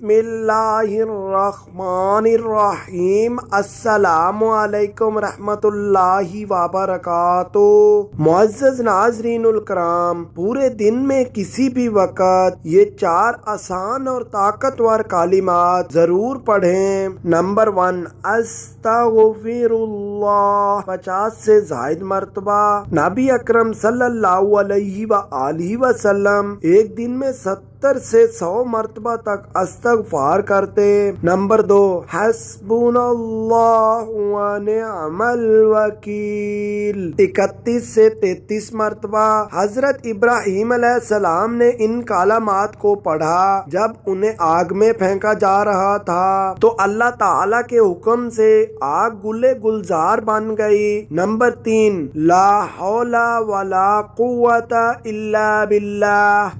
बिस्मिल्लाहिर्रहमानिर्रहीम अस्सलाम रहमतुल्लाहि व मुअज़्ज़ज़ नाज़रीन कराम पूरे दिन में किसी भी वक्त ये चार आसान और ताकतवर कालिमात जरूर पढ़े नंबर वन अस्तगफिरुल्लाह पचास से जायद मरतबा नबी अकरम सल्लल्लाहु अलैहि व वसल्लम एक दिन में सत्तर सत्तर से सौ मरतबा तक अस्तक फार करते नंबर दो हसबून अमल वकील इकतीस से तैतीस मरतबा हजरत इब्राहिम सलाम ने इन कालामात को पढ़ा जब उन्हें आग में फेंका जा रहा था तो अल्लाह ताला के हुक्म से आग गुले गुलजार बन गई नंबर तीन लाहौला वाला कुत इला बिल्ला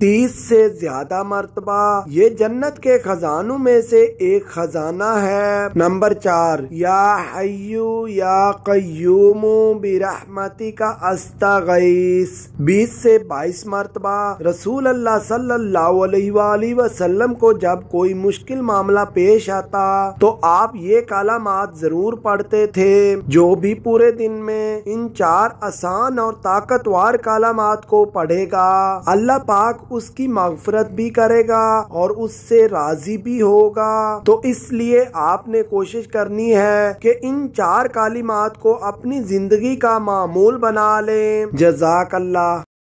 तीस से ज्यादा ज्यादा मरतबा ये जन्नत के खजानों में से एक खजाना है नंबर चार या हयू या कयूम बिरहमती का अस्तागीस बीस से बाईस मरतबा रसूल अल्लाह सल्लल्लाहु अलैहि वसल्लम को जब कोई मुश्किल मामला पेश आता तो आप ये कालामात जरूर पढ़ते थे जो भी पूरे दिन में इन चार आसान और ताकतवर कालामात को पढ़ेगा अल्लाह पाक उसकी मगफरत भी करेगा और उससे राजी भी होगा तो इसलिए आपने कोशिश करनी है कि इन चार कालीमात को अपनी जिंदगी का मामूल बना लें जजाक अल्लाह